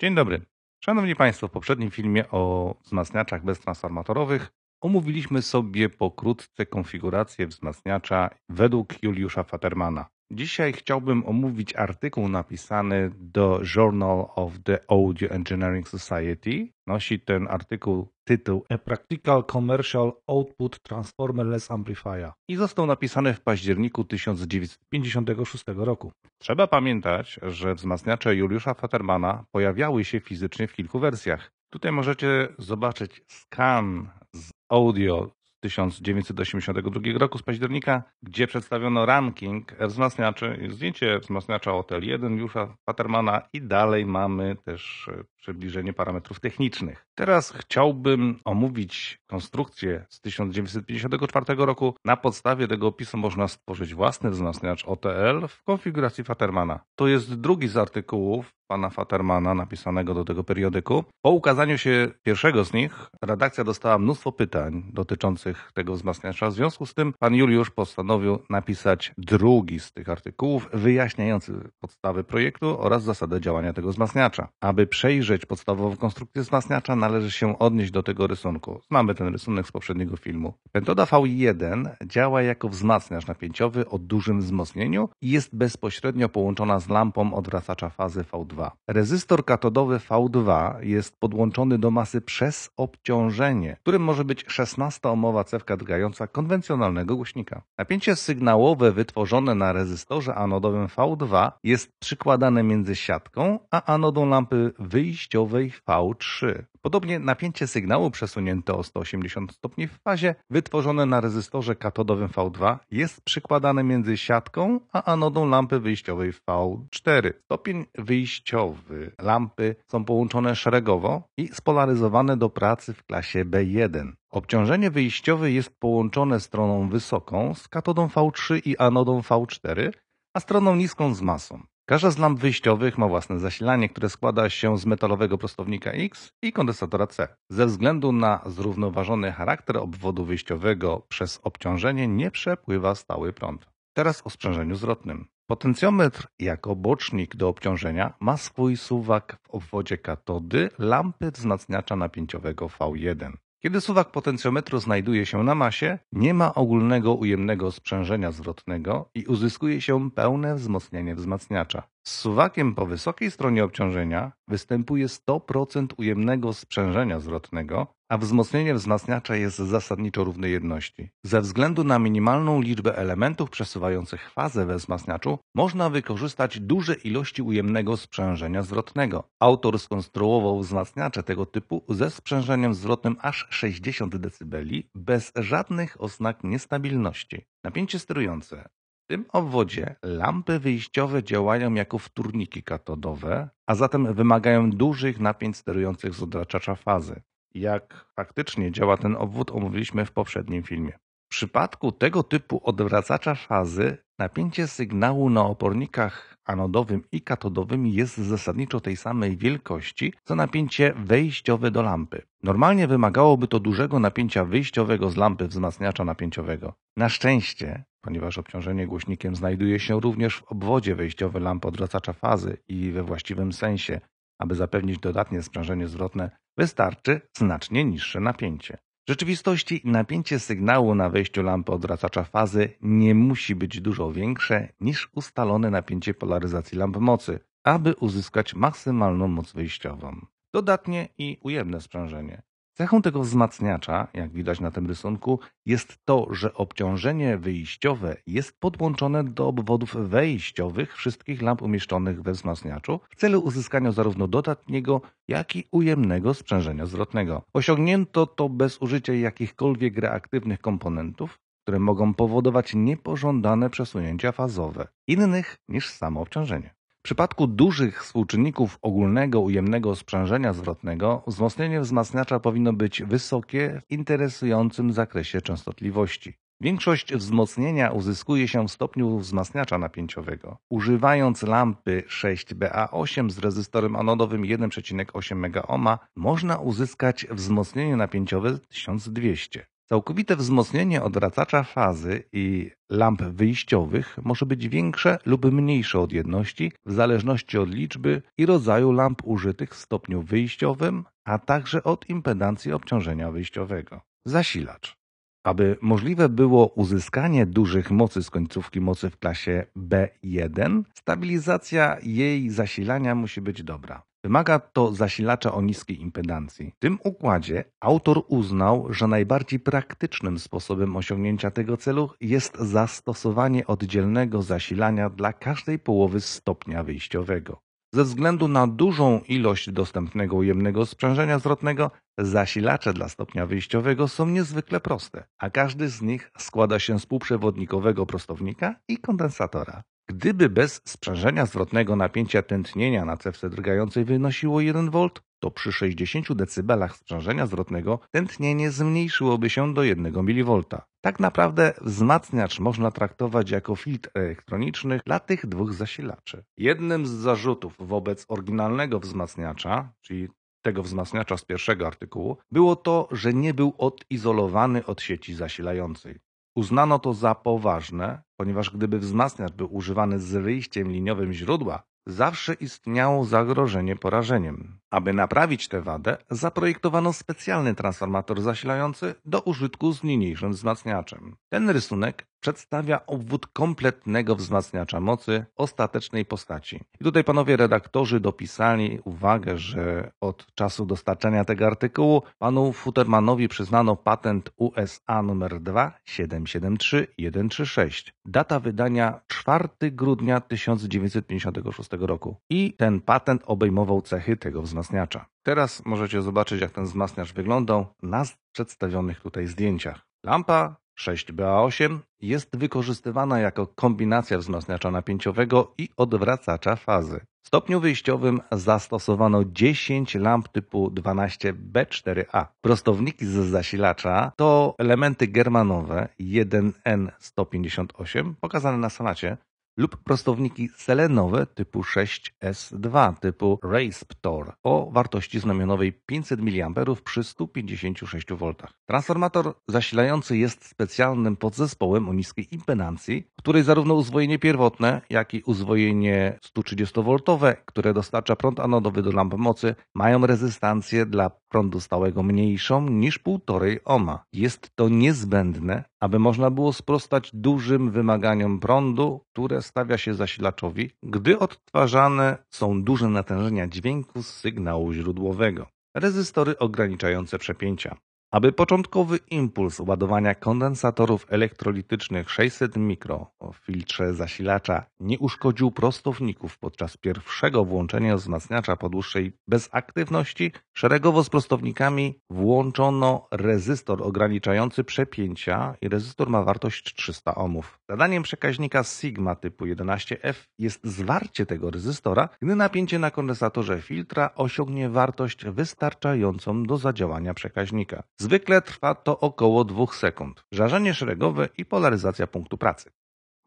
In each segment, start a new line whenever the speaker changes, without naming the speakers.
Dzień dobry. Szanowni Państwo, w poprzednim filmie o wzmacniaczach beztransformatorowych omówiliśmy sobie pokrótce konfigurację wzmacniacza według Juliusza Fatermana. Dzisiaj chciałbym omówić artykuł napisany do Journal of the Audio Engineering Society. Nosi ten artykuł tytuł A Practical Commercial Output Transformer Less Amplifier i został napisany w październiku 1956 roku. Trzeba pamiętać, że wzmacniacze Juliusza Fatermana pojawiały się fizycznie w kilku wersjach. Tutaj możecie zobaczyć skan z audio 1982 roku z października, gdzie przedstawiono ranking wzmacniaczy, zdjęcie wzmacniacza Hotel 1 Jusza Patermana i dalej mamy też e, przybliżenie parametrów technicznych. Teraz chciałbym omówić konstrukcję z 1954 roku. Na podstawie tego opisu można stworzyć własny wzmacniacz OTL w konfiguracji Fatermana. To jest drugi z artykułów pana Fatermana napisanego do tego periodyku. Po ukazaniu się pierwszego z nich redakcja dostała mnóstwo pytań dotyczących tego wzmacniacza. W związku z tym pan Juliusz postanowił napisać drugi z tych artykułów wyjaśniający podstawy projektu oraz zasadę działania tego wzmacniacza. Aby przejrzeć obejrzeć podstawową konstrukcję wzmacniacza, należy się odnieść do tego rysunku. Znamy ten rysunek z poprzedniego filmu. Metoda V1 działa jako wzmacniacz napięciowy o dużym wzmocnieniu i jest bezpośrednio połączona z lampą odwracacza fazy V2. Rezystor katodowy V2 jest podłączony do masy przez obciążenie, którym może być 16 omowa cewka drgająca konwencjonalnego głośnika. Napięcie sygnałowe wytworzone na rezystorze anodowym V2 jest przykładane między siatką a anodą lampy wyjścia wyjściowej V3. Podobnie napięcie sygnału przesunięte o 180 stopni w fazie wytworzone na rezystorze katodowym V2 jest przykładane między siatką a anodą lampy wyjściowej V4. Stopień wyjściowy lampy są połączone szeregowo i spolaryzowane do pracy w klasie B1. Obciążenie wyjściowe jest połączone stroną wysoką z katodą V3 i anodą V4, a stroną niską z masą. Każda z lamp wyjściowych ma własne zasilanie, które składa się z metalowego prostownika X i kondensatora C. Ze względu na zrównoważony charakter obwodu wyjściowego przez obciążenie nie przepływa stały prąd. Teraz o sprzężeniu zwrotnym. Potencjometr jako bocznik do obciążenia ma swój suwak w obwodzie katody lampy wzmacniacza napięciowego V1. Kiedy suwak potencjometru znajduje się na masie, nie ma ogólnego ujemnego sprzężenia zwrotnego i uzyskuje się pełne wzmocnienie wzmacniacza. Z suwakiem po wysokiej stronie obciążenia występuje 100% ujemnego sprzężenia zwrotnego, a wzmocnienie wzmacniacza jest zasadniczo równej jedności. Ze względu na minimalną liczbę elementów przesuwających fazę we wzmacniaczu, można wykorzystać duże ilości ujemnego sprzężenia zwrotnego. Autor skonstruował wzmacniacze tego typu ze sprzężeniem zwrotnym aż 60 dB bez żadnych oznak niestabilności. Napięcie sterujące w tym obwodzie lampy wyjściowe działają jako wtórniki katodowe, a zatem wymagają dużych napięć sterujących z odraczacza fazy. Jak faktycznie działa ten obwód omówiliśmy w poprzednim filmie. W przypadku tego typu odwracacza fazy napięcie sygnału na opornikach anodowym i katodowym jest zasadniczo tej samej wielkości co napięcie wejściowe do lampy. Normalnie wymagałoby to dużego napięcia wyjściowego z lampy wzmacniacza napięciowego. Na szczęście, ponieważ obciążenie głośnikiem znajduje się również w obwodzie wejściowym lampy odwracacza fazy i we właściwym sensie, aby zapewnić dodatnie sprzężenie zwrotne, wystarczy znacznie niższe napięcie. W rzeczywistości napięcie sygnału na wejściu lampy odwracacza fazy nie musi być dużo większe niż ustalone napięcie polaryzacji lamp mocy, aby uzyskać maksymalną moc wyjściową. Dodatnie i ujemne sprzężenie. Cechą tego wzmacniacza, jak widać na tym rysunku, jest to, że obciążenie wyjściowe jest podłączone do obwodów wejściowych wszystkich lamp umieszczonych we wzmacniaczu w celu uzyskania zarówno dodatniego, jak i ujemnego sprzężenia zwrotnego. Osiągnięto to bez użycia jakichkolwiek reaktywnych komponentów, które mogą powodować niepożądane przesunięcia fazowe, innych niż samo obciążenie. W przypadku dużych współczynników ogólnego ujemnego sprzężenia zwrotnego wzmocnienie wzmacniacza powinno być wysokie w interesującym zakresie częstotliwości. Większość wzmocnienia uzyskuje się w stopniu wzmacniacza napięciowego. Używając lampy 6BA8 z rezystorem anodowym 1,8 MΩ można uzyskać wzmocnienie napięciowe 1200. Całkowite wzmocnienie odwracacza fazy i lamp wyjściowych może być większe lub mniejsze od jedności w zależności od liczby i rodzaju lamp użytych w stopniu wyjściowym, a także od impedancji obciążenia wyjściowego. Zasilacz. Aby możliwe było uzyskanie dużych mocy z końcówki mocy w klasie B1, stabilizacja jej zasilania musi być dobra. Wymaga to zasilacza o niskiej impedancji. W tym układzie autor uznał, że najbardziej praktycznym sposobem osiągnięcia tego celu jest zastosowanie oddzielnego zasilania dla każdej połowy stopnia wyjściowego. Ze względu na dużą ilość dostępnego ujemnego sprzężenia zwrotnego, zasilacze dla stopnia wyjściowego są niezwykle proste, a każdy z nich składa się z półprzewodnikowego prostownika i kondensatora. Gdyby bez sprzężenia zwrotnego napięcia tętnienia na cewce drgającej wynosiło 1 V, to przy 60 dB sprzężenia zwrotnego tętnienie zmniejszyłoby się do 1 mV. Tak naprawdę wzmacniacz można traktować jako filtr elektroniczny dla tych dwóch zasilaczy. Jednym z zarzutów wobec oryginalnego wzmacniacza, czyli tego wzmacniacza z pierwszego artykułu, było to, że nie był odizolowany od sieci zasilającej. Uznano to za poważne, ponieważ gdyby wzmacniacz był używany z wyjściem liniowym źródła, zawsze istniało zagrożenie porażeniem. Aby naprawić tę wadę, zaprojektowano specjalny transformator zasilający do użytku z niniejszym wzmacniaczem. Ten rysunek przedstawia obwód kompletnego wzmacniacza mocy ostatecznej postaci. I tutaj panowie redaktorzy dopisali uwagę, że od czasu dostarczenia tego artykułu panu Futtermanowi przyznano patent USA numer 2773136. Data wydania 4 grudnia 1956 roku. I ten patent obejmował cechy tego wzmacniacza. Teraz możecie zobaczyć, jak ten wzmacniacz wyglądał na przedstawionych tutaj zdjęciach. Lampa 6BA8 jest wykorzystywana jako kombinacja wzmacniacza napięciowego i odwracacza fazy. W stopniu wyjściowym zastosowano 10 lamp typu 12B4A. Prostowniki z zasilacza to elementy germanowe 1N158 pokazane na sanacie lub prostowniki selenowe typu 6S2 typu RacePtor o wartości znamionowej 500 mA przy 156 V. Transformator zasilający jest specjalnym podzespołem o niskiej impedancji, której zarówno uzwojenie pierwotne, jak i uzwojenie 130V, które dostarcza prąd anodowy do lamp mocy, mają rezystancję dla prądu stałego mniejszą niż 1,5 ohma. Jest to niezbędne, aby można było sprostać dużym wymaganiom prądu, które stawia się zasilaczowi, gdy odtwarzane są duże natężenia dźwięku z sygnału źródłowego. Rezystory ograniczające przepięcia aby początkowy impuls ładowania kondensatorów elektrolitycznych 600 mikro w filtrze zasilacza nie uszkodził prostowników podczas pierwszego włączenia wzmacniacza po dłuższej bezaktywności, szeregowo z prostownikami włączono rezystor ograniczający przepięcia i rezystor ma wartość 300 ohmów. Zadaniem przekaźnika Sigma typu 11F jest zwarcie tego rezystora, gdy napięcie na kondensatorze filtra osiągnie wartość wystarczającą do zadziałania przekaźnika. Zwykle trwa to około dwóch sekund. Żarzenie szeregowe i polaryzacja punktu pracy.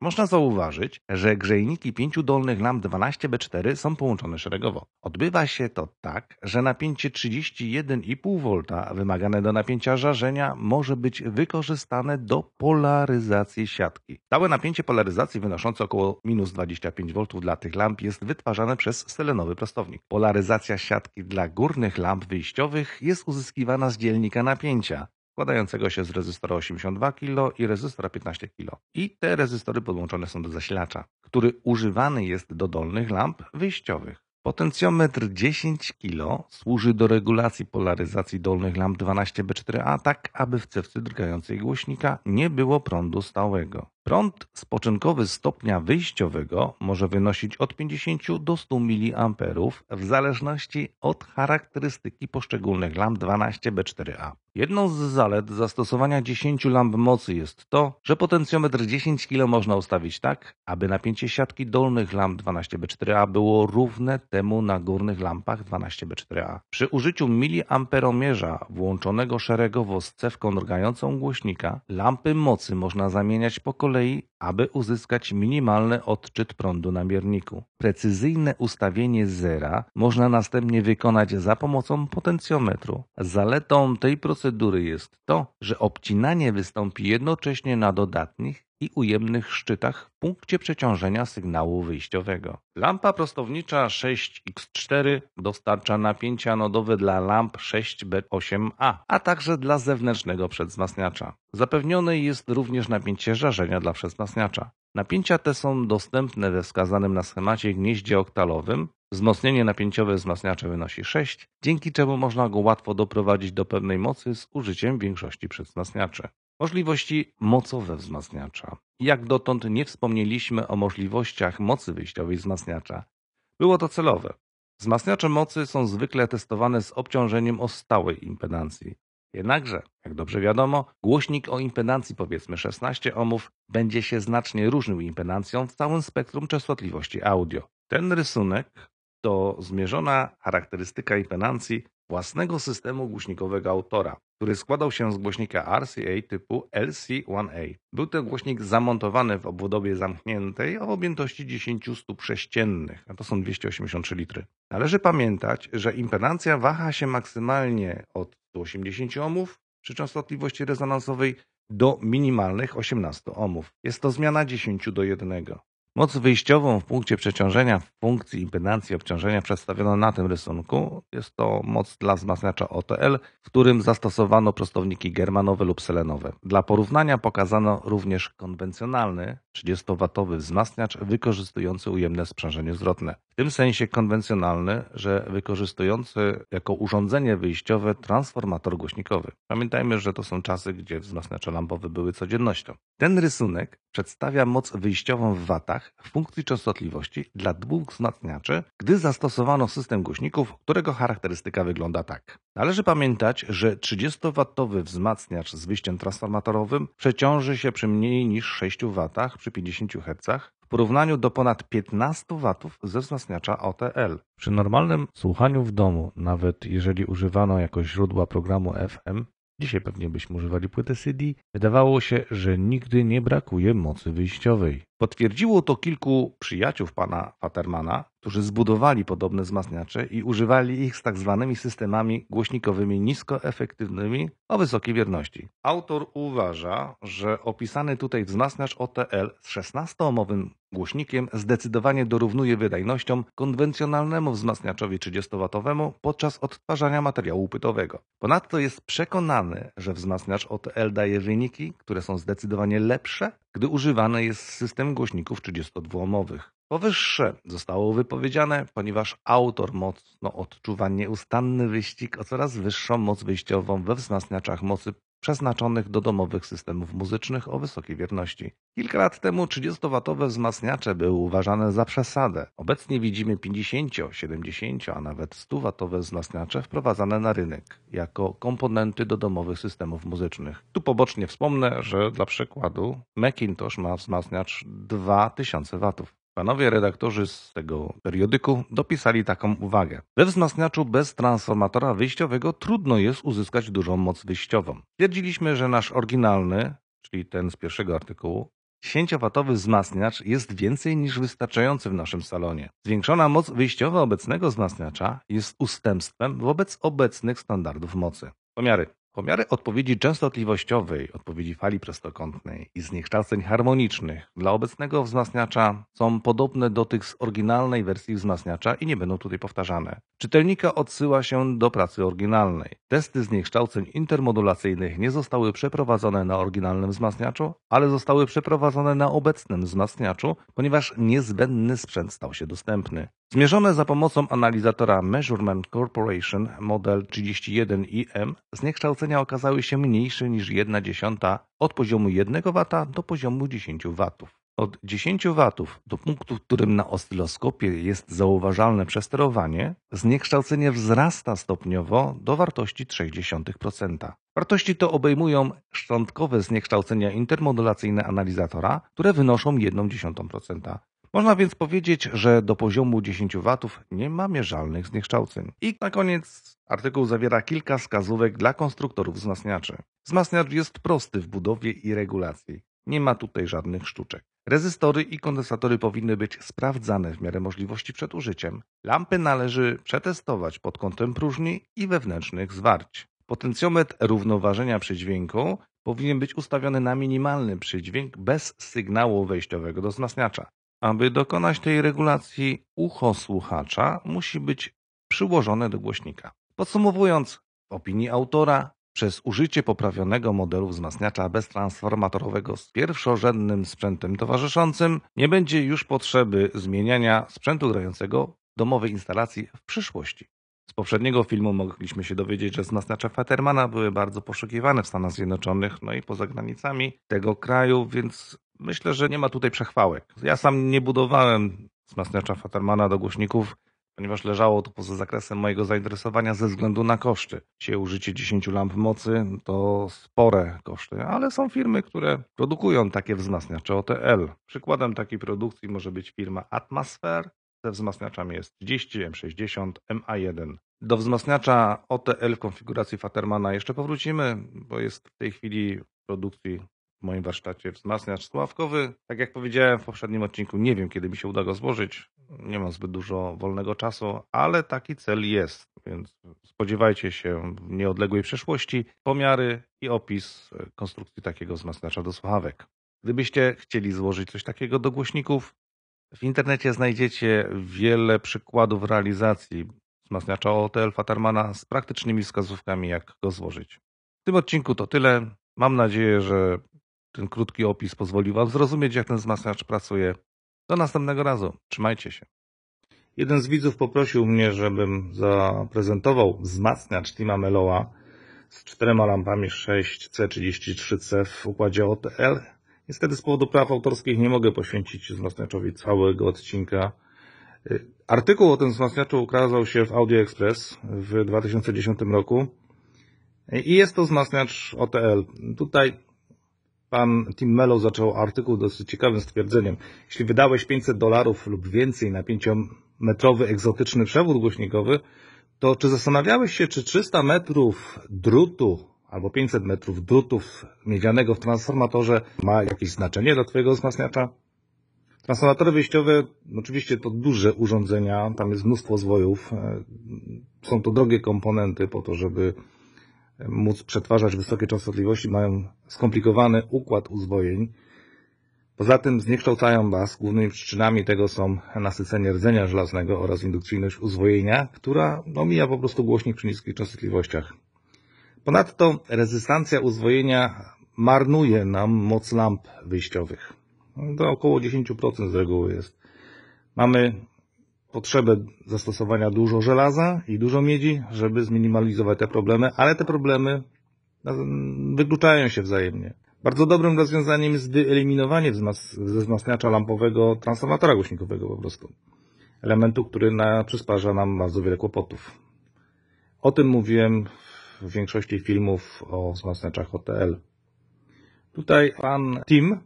Można zauważyć, że grzejniki pięciu dolnych lamp 12B4 są połączone szeregowo. Odbywa się to tak, że napięcie 31,5 V wymagane do napięcia żarzenia może być wykorzystane do polaryzacji siatki. Stałe napięcie polaryzacji wynoszące około minus 25 V dla tych lamp jest wytwarzane przez selenowy prostownik. Polaryzacja siatki dla górnych lamp wyjściowych jest uzyskiwana z dzielnika napięcia, składającego się z rezystora 82 kg i rezystora 15 kg. I te rezystory podłączone są do zasilacza, który używany jest do dolnych lamp wyjściowych. Potencjometr 10 kg służy do regulacji polaryzacji dolnych lamp 12B4A tak, aby w cewce drgającej głośnika nie było prądu stałego. Prąd spoczynkowy stopnia wyjściowego może wynosić od 50 do 100 mA w zależności od charakterystyki poszczególnych lamp 12B4A. Jedną z zalet zastosowania 10 lamp mocy jest to, że potencjometr 10 kg można ustawić tak, aby napięcie siatki dolnych lamp 12B4A było równe temu na górnych lampach 12B4A. Przy użyciu miliamperomierza włączonego szeregowo z cewką drgającą głośnika, lampy mocy można zamieniać po kolei aí aby uzyskać minimalny odczyt prądu na mierniku. Precyzyjne ustawienie zera można następnie wykonać za pomocą potencjometru. Zaletą tej procedury jest to, że obcinanie wystąpi jednocześnie na dodatnich i ujemnych szczytach w punkcie przeciążenia sygnału wyjściowego. Lampa prostownicza 6X4 dostarcza napięcia nodowe dla lamp 6B8A, a także dla zewnętrznego przedwzmacniacza. Zapewnione jest również napięcie żarzenia dla przedwzmacniacza wzmacniacza. Napięcia te są dostępne we wskazanym na schemacie gnieździe oktalowym. Wzmocnienie napięciowe wzmacniacza wynosi 6, dzięki czemu można go łatwo doprowadzić do pewnej mocy z użyciem większości przedwzmacniaczy. Możliwości mocowe wzmacniacza. Jak dotąd nie wspomnieliśmy o możliwościach mocy wyjściowej wzmacniacza. Było to celowe. Wzmacniacze mocy są zwykle testowane z obciążeniem o stałej impedancji. Jednakże, jak dobrze wiadomo, głośnik o impedancji powiedzmy 16 ohmów będzie się znacznie różnił impedancją w całym spektrum częstotliwości audio. Ten rysunek to zmierzona charakterystyka impedancji własnego systemu głośnikowego autora, który składał się z głośnika RCA typu LC1A. Był ten głośnik zamontowany w obwodobie zamkniętej o objętości 10 stóp sześciennych, a to są 283 litry. Należy pamiętać, że impedancja waha się maksymalnie od 180 ohmów przy częstotliwości rezonansowej do minimalnych 18 ohmów. Jest to zmiana 10 do 1. Moc wyjściową w punkcie przeciążenia w funkcji impedancji obciążenia przedstawiono na tym rysunku. Jest to moc dla wzmacniacza OTL, w którym zastosowano prostowniki germanowe lub selenowe. Dla porównania pokazano również konwencjonalny 30-watowy wzmacniacz wykorzystujący ujemne sprzężenie zwrotne tym sensie konwencjonalny, że wykorzystujący jako urządzenie wyjściowe transformator głośnikowy. Pamiętajmy, że to są czasy, gdzie wzmacniacze lampowe były codziennością. Ten rysunek przedstawia moc wyjściową w watach w funkcji częstotliwości dla dwóch wzmacniaczy, gdy zastosowano system głośników, którego charakterystyka wygląda tak. Należy pamiętać, że 30-watowy wzmacniacz z wyjściem transformatorowym przeciąży się przy mniej niż 6 watach przy 50 Hz, porównaniu do ponad 15 watów ze wzmacniacza OTL. Przy normalnym słuchaniu w domu, nawet jeżeli używano jako źródła programu FM, dzisiaj pewnie byśmy używali płyty CD, wydawało się, że nigdy nie brakuje mocy wyjściowej. Potwierdziło to kilku przyjaciół pana Fatermana którzy zbudowali podobne wzmacniacze i używali ich z tak zwanymi systemami głośnikowymi niskoefektywnymi o wysokiej wierności. Autor uważa, że opisany tutaj wzmacniacz OTL z 16 omowym głośnikiem zdecydowanie dorównuje wydajnością konwencjonalnemu wzmacniaczowi 30 watowemu podczas odtwarzania materiału płytowego. Ponadto jest przekonany, że wzmacniacz OTL daje wyniki, które są zdecydowanie lepsze, gdy używany jest system głośników 32 omowych Powyższe zostało wypowiedziane, ponieważ autor mocno odczuwa nieustanny wyścig o coraz wyższą moc wyjściową we wzmacniaczach mocy przeznaczonych do domowych systemów muzycznych o wysokiej wierności. Kilka lat temu 30-watowe wzmacniacze były uważane za przesadę. Obecnie widzimy 50, 70, a nawet 100-watowe wzmacniacze wprowadzane na rynek jako komponenty do domowych systemów muzycznych. Tu pobocznie wspomnę, że dla przykładu Macintosh ma wzmacniacz 2000 watów. Panowie redaktorzy z tego periodyku dopisali taką uwagę. We wzmacniaczu bez transformatora wyjściowego trudno jest uzyskać dużą moc wyjściową. Stwierdziliśmy, że nasz oryginalny, czyli ten z pierwszego artykułu, 10-watowy wzmacniacz jest więcej niż wystarczający w naszym salonie. Zwiększona moc wyjściowa obecnego wzmacniacza jest ustępstwem wobec obecnych standardów mocy. Pomiary. Pomiary odpowiedzi częstotliwościowej, odpowiedzi fali prostokątnej i zniekształceń harmonicznych dla obecnego wzmacniacza są podobne do tych z oryginalnej wersji wzmacniacza i nie będą tutaj powtarzane. Czytelnika odsyła się do pracy oryginalnej. Testy zniekształceń intermodulacyjnych nie zostały przeprowadzone na oryginalnym wzmacniaczu, ale zostały przeprowadzone na obecnym wzmacniaczu, ponieważ niezbędny sprzęt stał się dostępny. Zmierzone za pomocą analizatora Measurement Corporation model 31IM zniekształcenia okazały się mniejsze niż 1 dziesiąta od poziomu 1 W do poziomu 10 W. Od 10 W do punktu, w którym na oscyloskopie jest zauważalne przesterowanie, zniekształcenie wzrasta stopniowo do wartości 0,3%. Wartości to obejmują szczątkowe zniekształcenia intermodulacyjne analizatora, które wynoszą 0,1%. Można więc powiedzieć, że do poziomu 10 W nie ma mierzalnych zniekształceń. I na koniec artykuł zawiera kilka wskazówek dla konstruktorów wzmacniaczy. Wzmacniacz jest prosty w budowie i regulacji. Nie ma tutaj żadnych sztuczek. Rezystory i kondensatory powinny być sprawdzane w miarę możliwości przed użyciem. Lampy należy przetestować pod kątem próżni i wewnętrznych zwarć. Potencjometr równoważenia przy dźwięku powinien być ustawiony na minimalny przydźwięk bez sygnału wejściowego do wzmacniacza. Aby dokonać tej regulacji, ucho słuchacza musi być przyłożone do głośnika. Podsumowując, w opinii autora, przez użycie poprawionego modelu wzmacniacza beztransformatorowego z pierwszorzędnym sprzętem towarzyszącym nie będzie już potrzeby zmieniania sprzętu grającego domowej instalacji w przyszłości. Z poprzedniego filmu mogliśmy się dowiedzieć, że wzmacniacze Fettermana były bardzo poszukiwane w Stanach Zjednoczonych, no i poza granicami tego kraju, więc myślę, że nie ma tutaj przechwałek. Ja sam nie budowałem wzmacniacza Fatermana do głośników, ponieważ leżało to poza zakresem mojego zainteresowania ze względu na koszty. Dzisiaj użycie 10 lamp mocy to spore koszty, ale są firmy, które produkują takie wzmacniacze OTL. Przykładem takiej produkcji może być firma Atmosfer. Ze wzmacniaczami jest 30, M60, MA1. Do wzmacniacza OTL w konfiguracji Fatermana jeszcze powrócimy, bo jest w tej chwili w produkcji w moim warsztacie wzmacniacz sławkowy. Tak jak powiedziałem w poprzednim odcinku, nie wiem kiedy mi się uda go złożyć. Nie mam zbyt dużo wolnego czasu, ale taki cel jest, więc spodziewajcie się w nieodległej przyszłości pomiary i opis konstrukcji takiego wzmacniacza do słuchawek. Gdybyście chcieli złożyć coś takiego do głośników, w internecie znajdziecie wiele przykładów realizacji wzmacniacza OTL Fatarmana z praktycznymi wskazówkami, jak go złożyć. W tym odcinku to tyle. Mam nadzieję, że ten krótki opis pozwolił Wam zrozumieć, jak ten wzmacniacz pracuje. Do następnego razu. Trzymajcie się. Jeden z widzów poprosił mnie, żebym zaprezentował wzmacniacz Tima Meloa z czterema lampami 6C33C w układzie OTL. Niestety z powodu praw autorskich nie mogę poświęcić wzmacniaczowi całego odcinka. Y, artykuł o tym wzmacniaczu ukazał się w Audio Express w 2010 roku y, i jest to wzmacniacz OTL. Tutaj Pan Tim Mello zaczął artykuł dosyć ciekawym stwierdzeniem. Jeśli wydałeś 500 dolarów lub więcej na 5-metrowy egzotyczny przewód głośnikowy, to czy zastanawiałeś się, czy 300 metrów drutu albo 500 metrów drutów miedzianego w transformatorze ma jakieś znaczenie dla Twojego wzmacniacza? Transformatory wyjściowe, oczywiście to duże urządzenia, tam jest mnóstwo zwojów, e, są to drogie komponenty po to, żeby móc przetwarzać wysokie częstotliwości, mają skomplikowany układ uzwojeń. Poza tym zniekształcają baz. Głównymi przyczynami tego są nasycenie rdzenia żelaznego oraz indukcyjność uzwojenia, która omija no, po prostu głośnik przy niskich częstotliwościach. Ponadto rezystancja uzwojenia marnuje nam moc lamp wyjściowych. No, to około 10% z reguły jest. Mamy potrzebę zastosowania dużo żelaza i dużo miedzi, żeby zminimalizować te problemy, ale te problemy no, wykluczają się wzajemnie. Bardzo dobrym rozwiązaniem jest wyeliminowanie ze wzmacniacza lampowego transformatora głośnikowego po prostu. Elementu, który na, przysparza nam bardzo wiele kłopotów. O tym mówiłem w większości filmów o wzmacniaczach OTL. Tutaj pan Tim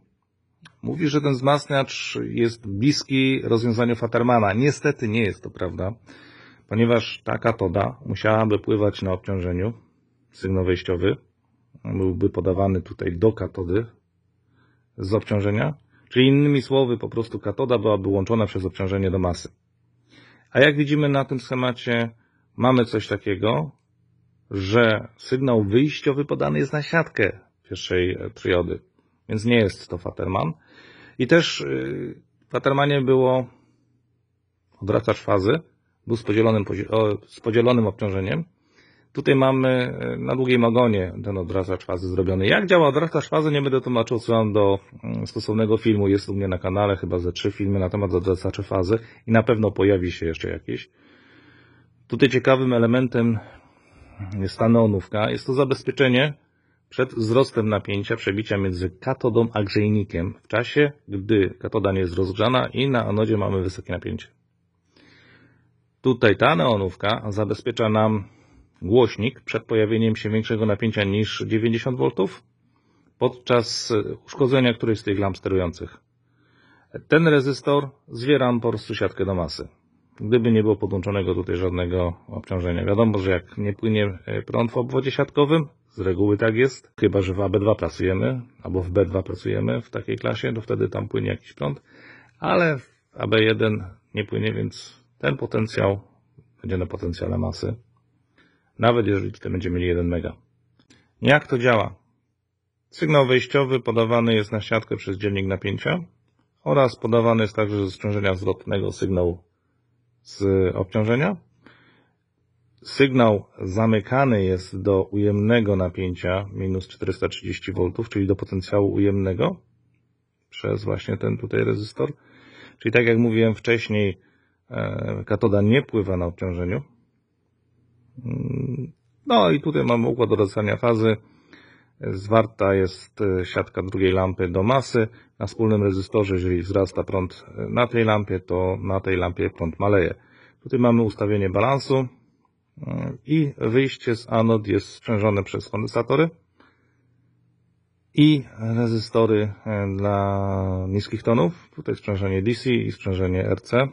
Mówi, że ten wzmacniacz jest bliski rozwiązaniu Fatermana. Niestety nie jest to prawda, ponieważ ta katoda musiałaby pływać na obciążeniu. Sygnał wejściowy byłby podawany tutaj do katody z obciążenia. Czyli innymi słowy, po prostu katoda byłaby łączona przez obciążenie do masy. A jak widzimy na tym schemacie, mamy coś takiego, że sygnał wyjściowy podany jest na siatkę pierwszej triody. Więc nie jest to Faterman. I też y, w Watermanie było odwracasz fazy, był z podzielonym, z podzielonym obciążeniem. Tutaj mamy y, na długiej magonie ten odwracasz fazy zrobiony. Jak działa odwracasz fazy, nie będę tłumaczył, odsyłam do mm, stosownego filmu. Jest u mnie na kanale chyba ze trzy filmy na temat odwracaczy fazy i na pewno pojawi się jeszcze jakiś. Tutaj ciekawym elementem jest ta neonówka. Jest to zabezpieczenie przed wzrostem napięcia przebicia między katodą a grzejnikiem w czasie, gdy katoda nie jest rozgrzana i na anodzie mamy wysokie napięcie. Tutaj ta neonówka zabezpiecza nam głośnik przed pojawieniem się większego napięcia niż 90 V podczas uszkodzenia którejś z tych lamp sterujących. Ten rezystor zwieram po prostu siatkę do masy. Gdyby nie było podłączonego tutaj żadnego obciążenia. Wiadomo, że jak nie płynie prąd w obwodzie siatkowym, z reguły tak jest, chyba że w AB2 pracujemy, albo w B2 pracujemy w takiej klasie, to wtedy tam płynie jakiś prąd, ale w AB1 nie płynie, więc ten potencjał będzie na potencjale masy, nawet jeżeli tutaj będziemy mieli 1 mega. Jak to działa? Sygnał wejściowy podawany jest na siatkę przez dzielnik napięcia oraz podawany jest także ze stężenia zwrotnego sygnału z obciążenia sygnał zamykany jest do ujemnego napięcia minus 430 V, czyli do potencjału ujemnego przez właśnie ten tutaj rezystor. Czyli tak jak mówiłem wcześniej, e, katoda nie pływa na obciążeniu.
Mm, no i
tutaj mamy układ odracania fazy. Zwarta jest e, siatka drugiej lampy do masy. Na wspólnym rezystorze, jeżeli wzrasta prąd e, na tej lampie, to na tej lampie prąd maleje. Tutaj mamy ustawienie balansu i wyjście z anod jest sprzężone przez kondensatory i rezystory e, dla niskich tonów, tutaj sprzężenie DC i sprzężenie RC. E,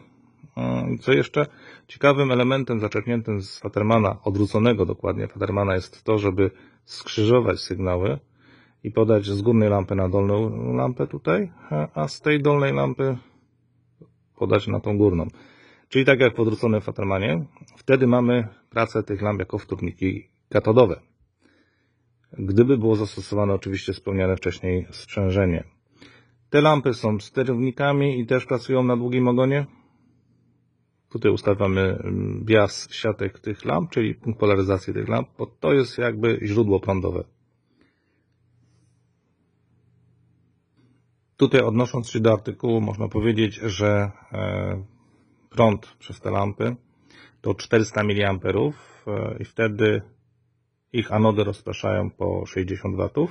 co jeszcze ciekawym elementem zaczerpniętym z Fatermana, odwróconego dokładnie Fatermana jest to, żeby skrzyżować sygnały i podać z górnej lampy na dolną lampę tutaj, e, a z tej dolnej lampy podać na tą górną. Czyli tak jak w odwróconym Fatermanie, wtedy mamy pracę tych lamp jako wtórniki katodowe. Gdyby było zastosowane oczywiście spełniane wcześniej sprzężenie. Te lampy są sterownikami i też pracują na długim ogonie. Tutaj ustawiamy bias mm, siatek tych lamp, czyli punkt polaryzacji tych lamp, bo to jest jakby źródło prądowe. Tutaj odnosząc się do artykułu, można powiedzieć, że e, prąd przez te lampy do 400 mA i wtedy ich anody rozpraszają po 60 W.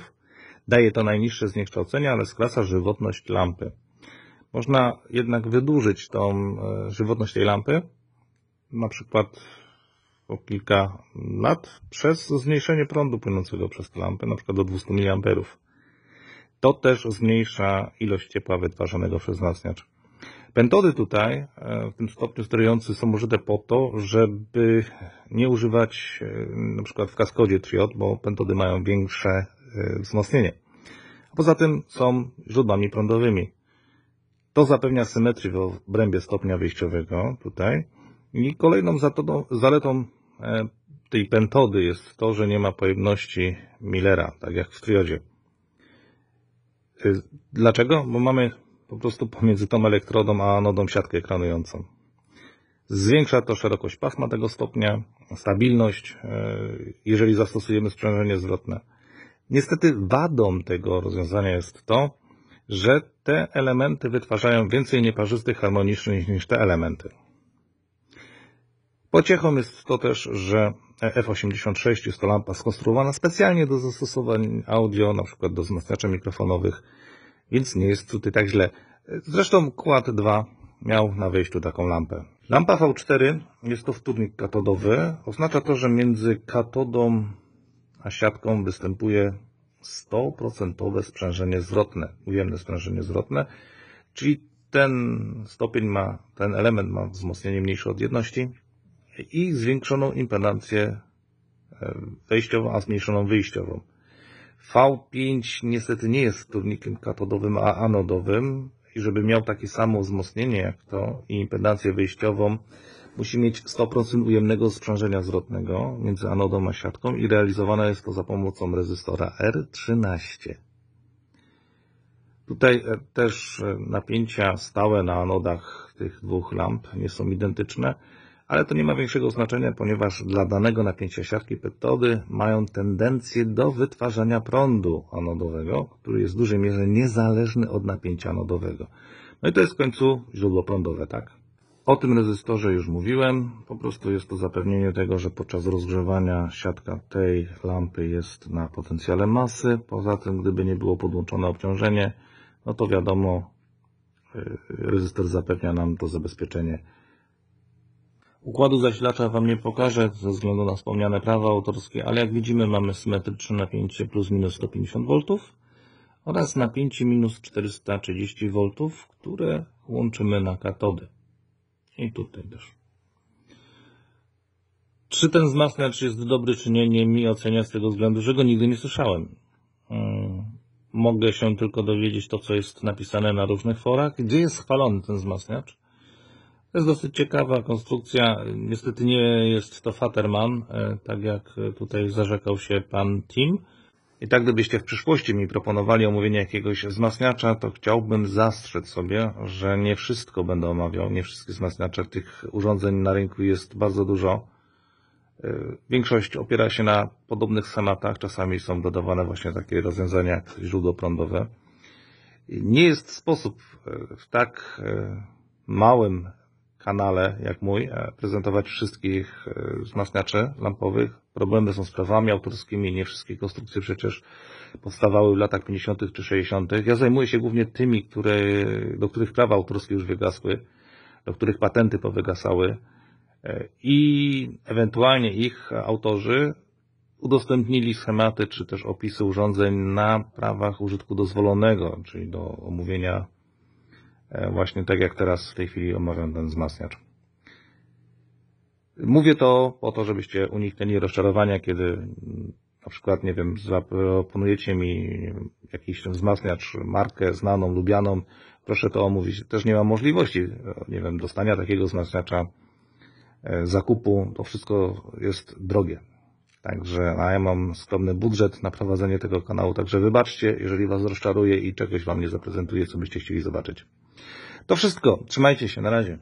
Daje to najniższe zniekształcenie, ale skraca żywotność lampy. Można jednak wydłużyć tą e, żywotność tej lampy, na przykład o kilka lat, przez zmniejszenie prądu płynącego przez tę lampę, na przykład do 200 mA. To też zmniejsza ilość ciepła wytwarzanego przez wzmacniacz. Pentody tutaj e, w tym stopniu sterujący są użyte po to, żeby nie używać e, na przykład w kaskodzie triod, bo pentody mają większe e, wzmocnienie. poza tym są źródłami prądowymi. To zapewnia symetrię w obrębie stopnia wyjściowego tutaj. I kolejną zaletą tej pentody jest to, że nie ma pojemności Millera, tak jak w triodzie. Dlaczego? Bo mamy po prostu pomiędzy tą elektrodą a anodą siatkę ekranującą. Zwiększa to szerokość pasma tego stopnia, stabilność, e, jeżeli zastosujemy sprzężenie zwrotne. Niestety wadą tego rozwiązania jest to, że te elementy wytwarzają więcej nieparzystych harmonicznych niż te elementy. Pociechą jest to też, że F86 jest to lampa skonstruowana specjalnie do zastosowań audio, na przykład do wzmacniaczy mikrofonowych, więc nie jest tutaj tak źle. Zresztą Quad 2 miał na wejściu taką lampę. Lampa V4 jest to wtórnik katodowy. Oznacza to, że między katodą a siatką występuje 100% sprzężenie zwrotne, ujemne sprzężenie zwrotne, czyli ten stopień ma, ten element ma wzmocnienie mniejsze od jedności i zwiększoną impedancję e, wejściową, a zmniejszoną wyjściową. V5 niestety nie jest wtórnikiem katodowym, a anodowym i żeby miał takie samo wzmocnienie jak to i impedancję wyjściową, musi mieć 100% ujemnego sprzężenia zwrotnego między anodą a siatką i realizowane jest to za pomocą rezystora R13. Tutaj e, też e, napięcia stałe na anodach tych dwóch lamp nie są identyczne ale to nie ma większego znaczenia, ponieważ dla danego napięcia siatki petody mają tendencję do wytwarzania prądu anodowego, który jest w dużej mierze niezależny od napięcia anodowego. No i to jest w końcu źródło prądowe, tak? O tym rezystorze już mówiłem. Po prostu jest to zapewnienie tego, że podczas rozgrzewania siatka tej lampy jest na potencjale masy. Poza tym, gdyby nie było podłączone obciążenie, no to wiadomo, y, y, rezystor zapewnia nam to zabezpieczenie Układu zasilacza Wam nie pokażę ze względu na wspomniane prawa autorskie, ale jak widzimy mamy symetryczne napięcie plus minus 150 V oraz napięcie minus 430 V, które łączymy na katody. I tutaj też. Czy ten wzmacniacz jest dobry, czy nie, nie mi ocenia z tego względu, że go nigdy nie słyszałem. Hmm, mogę się tylko dowiedzieć to, co jest napisane na różnych forach. Gdzie jest chwalony ten wzmacniacz? To jest dosyć ciekawa konstrukcja. Niestety nie jest to Faterman, e, tak jak tutaj zarzekał się pan Tim. I tak gdybyście w przyszłości mi proponowali omówienie jakiegoś wzmacniacza, to chciałbym zastrzec sobie, że nie wszystko będę omawiał, nie wszystkie wzmacniacze. Tych urządzeń na rynku jest bardzo dużo. E, większość opiera się na podobnych schematach, czasami są dodawane właśnie takie rozwiązania jak źródło prądowe. Nie jest sposób e, w tak małym kanale jak mój e, prezentować wszystkich e, wzmacniaczy lampowych. Problemy są z prawami autorskimi, nie wszystkie konstrukcje przecież powstawały w latach 50. czy 60. Ja zajmuję się głównie tymi, które, do których prawa autorskie już wygasły, do których patenty powygasały e, i ewentualnie ich autorzy udostępnili schematy czy też opisy urządzeń na prawach użytku dozwolonego, czyli do omówienia E, właśnie tak jak teraz w tej chwili omawiam ten wzmacniacz. Mówię to po to, żebyście uniknęli rozczarowania, kiedy mm, na przykład, nie wiem, zaproponujecie mi jakiś wzmacniacz, markę znaną, lubianą, proszę to omówić. Też nie mam możliwości, nie wiem, dostania takiego wzmacniacza, e, zakupu, to wszystko jest drogie. Także, a ja mam skromny budżet na prowadzenie tego kanału, także wybaczcie, jeżeli Was rozczaruję i czegoś Wam nie zaprezentuję, co byście chcieli zobaczyć. To wszystko. Trzymajcie się. Na razie.